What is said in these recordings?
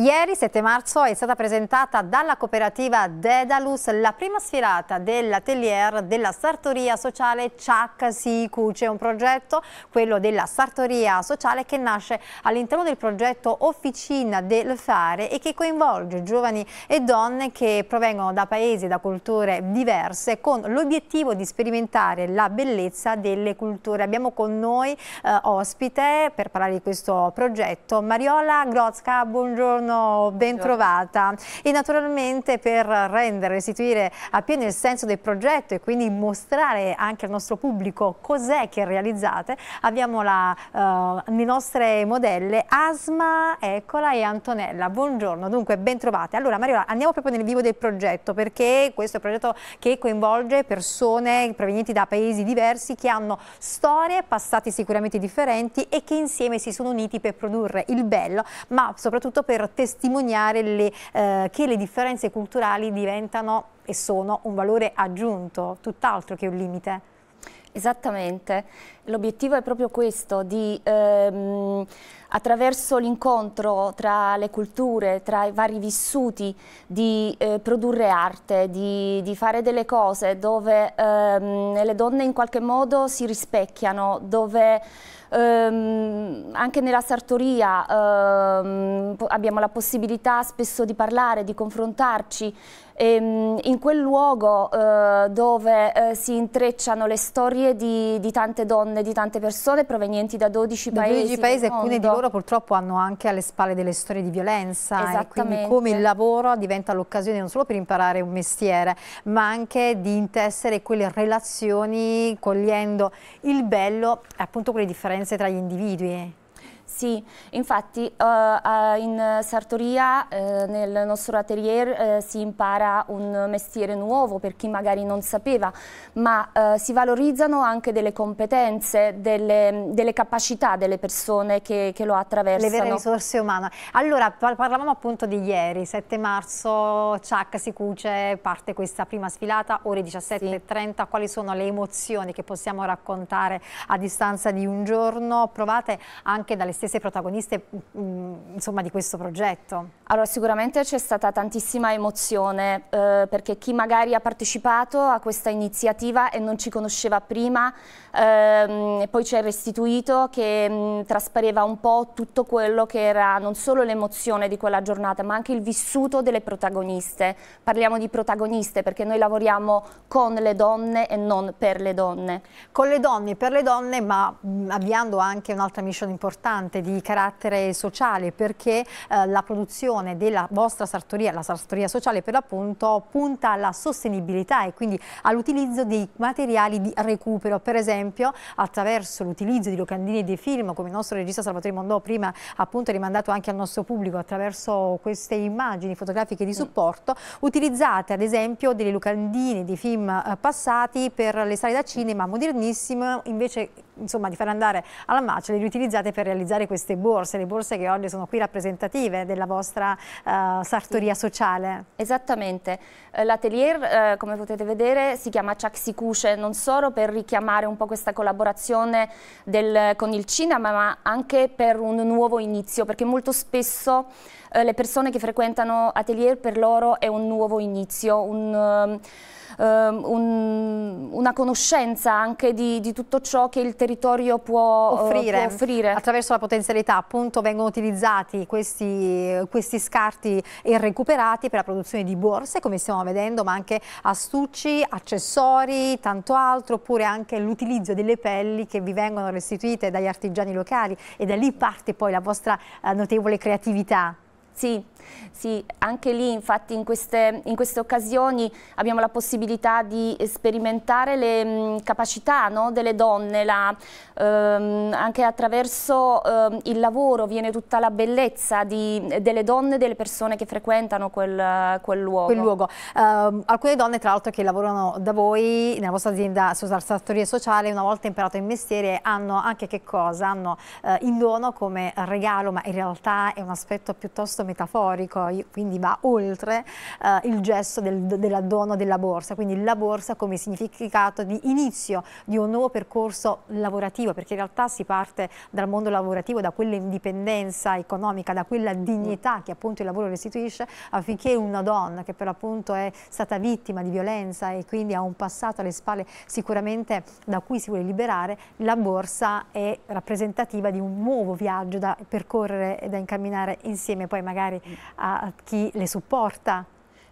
Ieri 7 marzo è stata presentata dalla cooperativa Dedalus la prima sfilata dell'atelier della sartoria sociale Ciac Sicu. C'è un progetto, quello della sartoria sociale che nasce all'interno del progetto Officina del Fare e che coinvolge giovani e donne che provengono da paesi e da culture diverse con l'obiettivo di sperimentare la bellezza delle culture. Abbiamo con noi eh, ospite per parlare di questo progetto Mariola Grozka, buongiorno buongiorno, bentrovata. E naturalmente per rendere, restituire appieno il senso del progetto e quindi mostrare anche al nostro pubblico cos'è che realizzate, abbiamo la, uh, le nostre modelle Asma, Eccola e Antonella. Buongiorno, dunque bentrovate. Allora Mariola, andiamo proprio nel vivo del progetto perché questo è un progetto che coinvolge persone provenienti da paesi diversi che hanno storie, passati sicuramente differenti e che insieme si sono uniti per produrre il bello, ma soprattutto per testimoniare le, eh, che le differenze culturali diventano e sono un valore aggiunto, tutt'altro che un limite. Esattamente, l'obiettivo è proprio questo, di ehm, attraverso l'incontro tra le culture, tra i vari vissuti, di eh, produrre arte, di, di, fare delle cose dove ehm, le donne in qualche modo si rispecchiano, dove ehm, anche nella sartoria ehm, abbiamo la possibilità spesso di parlare, di confrontarci, ehm, in quel luogo eh, dove eh, si intrecciano le storie di, di, tante donne, di tante persone provenienti da 12 paesi. 12 paesi, alcune di lavoro purtroppo hanno anche alle spalle delle storie di violenza e quindi come il lavoro diventa l'occasione non solo per imparare un mestiere ma anche di intessere quelle relazioni cogliendo il bello e appunto quelle differenze tra gli individui. Sì, infatti uh, in sartoria, uh, nel nostro atelier, uh, si impara un mestiere nuovo per chi magari non sapeva, ma si valorizzano anche delle competenze, delle, delle capacità delle persone che, che, lo attraversano. Le vere risorse umane. Allora, parlavamo appunto di ieri, 7 marzo, Ciac si cuce, parte questa prima sfilata, ore 17.30, sì. quali sono le emozioni che possiamo raccontare a distanza di un giorno? Provate anche dalle stesse protagoniste mm, mm, insomma, di questo progetto? Allora sicuramente c'è stata tantissima emozione eh, perché chi magari ha partecipato a questa iniziativa e non ci conosceva prima ehm, poi ci ha restituito che mh, mm, traspareva un po' tutto quello che era non solo l'emozione di quella giornata ma anche il vissuto delle protagoniste. Parliamo di protagoniste perché noi lavoriamo con le donne e non per le donne. Con le donne, per le donne ma mh, avviando anche un'altra mission importante importante di carattere sociale perché eh, la produzione della vostra sartoria, la sartoria sociale per l'appunto, punta alla sostenibilità e quindi all'utilizzo dei materiali di recupero, per esempio attraverso l'utilizzo di locandine e dei film, come il nostro regista Salvatore Mondò prima appunto rimandato anche al nostro pubblico attraverso queste immagini fotografiche di mm. supporto, utilizzate ad esempio delle locandine, di film eh, passati per le sale da cinema modernissime, invece insomma, di far andare alla macchina, li utilizzate per realizzare queste borse, le borse che oggi sono qui rappresentative della vostra uh, sartoria sì. sociale. Esattamente, eh, l'atelier eh, come potete vedere si chiama Ciaxi Cusce non solo per richiamare un po' questa collaborazione del, con il cinema ma anche per un nuovo inizio perché molto spesso eh, le persone che frequentano atelier per loro è un nuovo inizio, un... Um, Ehm, un, una conoscenza anche di, di, tutto ciò che il territorio può eh, offrire. può offrire. Attraverso la potenzialità appunto vengono utilizzati questi, questi scarti e recuperati per la produzione di borse come stiamo vedendo ma anche astucci, accessori, tanto altro oppure anche l'utilizzo delle pelli che vi vengono restituite dagli artigiani locali e da lì parte poi la vostra eh, notevole creatività. Sì, sì, anche lì infatti in queste, in queste, occasioni abbiamo la possibilità di sperimentare le mh, mm, capacità no, delle donne, la, ehm, anche attraverso ehm, il lavoro viene tutta la bellezza di, delle donne e delle persone che frequentano quel, quel luogo. Quel luogo. Eh, alcune donne tra l'altro che lavorano da voi, nella vostra azienda Sartoria Sociale, una volta imparato il mestiere hanno anche che cosa? Hanno eh, in dono come regalo, ma in realtà è un aspetto piuttosto metaforico, quindi va oltre eh, il gesto del, dono della borsa, quindi la borsa come significato di inizio di un nuovo percorso lavorativo, perché in realtà si parte dal mondo lavorativo, da quell'indipendenza economica, da quella dignità che appunto il lavoro restituisce, affinché una donna che per l'appunto è stata vittima di violenza e quindi ha un passato alle spalle sicuramente da cui si vuole liberare, la borsa è rappresentativa di un nuovo viaggio da percorrere e da incamminare insieme poi magari magari a chi le supporta?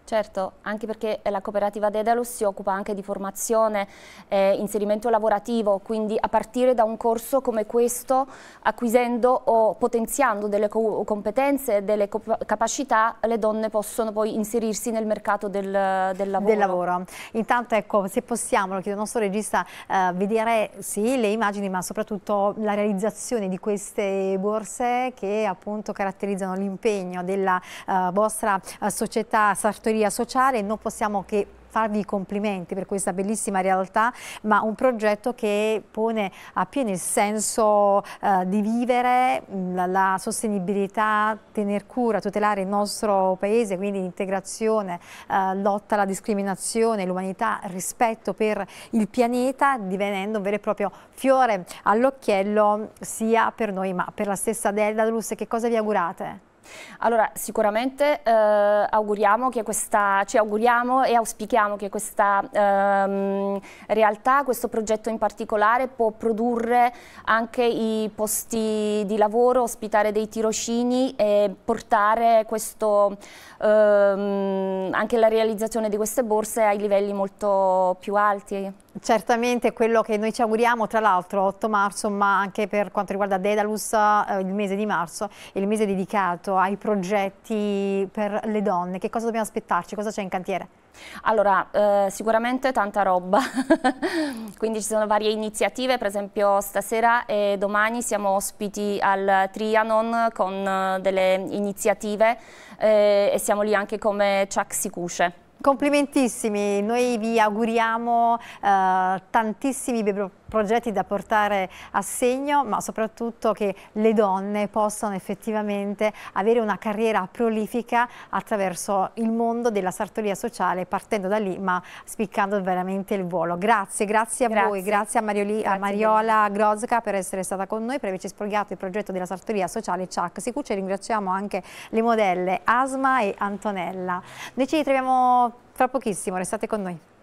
Certo, anche perché eh, la cooperativa Dedalus si occupa anche di formazione, eh, inserimento lavorativo, quindi a partire da un corso come questo, acquisendo o potenziando delle co competenze, delle co capacità, le donne possono poi inserirsi nel mercato del, del, lavoro. del lavoro. Intanto ecco, se possiamo, lo chiedo al nostro regista, eh, vedere sì, le immagini ma soprattutto la realizzazione di queste borse che appunto caratterizzano l'impegno della eh, vostra eh, società sartoriale imprenditoria sociale e non possiamo che farvi i complimenti per questa bellissima realtà, ma un progetto che pone a pieno il senso eh, di vivere mm, la, la, sostenibilità, tener cura, tutelare il nostro paese, quindi integrazione, eh, lotta alla discriminazione, l'umanità, rispetto per il pianeta, divenendo un vero e proprio fiore all'occhiello sia per noi ma per la stessa Delta Delus. Che cosa vi augurate? Allora, sicuramente eh, auguriamo che questa, ci cioè, auguriamo e auspichiamo che questa ehm, realtà, questo progetto in particolare, può produrre anche i posti di lavoro, ospitare dei tirocini e portare questo, ehm, anche la realizzazione di queste borse ai livelli molto più alti. Certamente quello che noi ci auguriamo, tra l'altro 8 marzo, ma anche per quanto riguarda Dedalus, eh, il mese di marzo è il mese dedicato ai progetti per le donne. Che cosa dobbiamo aspettarci? Cosa c'è in cantiere? Allora, eh, sicuramente tanta roba, quindi ci sono varie iniziative, per esempio stasera e domani siamo ospiti al Trianon con eh, delle iniziative eh, e siamo lì anche come Chuck Sicusce. Complimentissimi, noi vi auguriamo eh, tantissimi bei propositi progetti da portare a segno, ma soprattutto che le donne possano effettivamente avere una carriera prolifica attraverso il mondo della sartoria sociale, partendo da lì, ma spiccando veramente il volo. Grazie, grazie a grazie. voi, grazie a, Marioli, grazie a Mariola Grozka per essere stata con noi, per averci spiegato il progetto della sartoria sociale Ciac Sicucci. Ringraziamo anche le modelle Asma e Antonella. Noi ci ritroviamo tra pochissimo, restate con noi.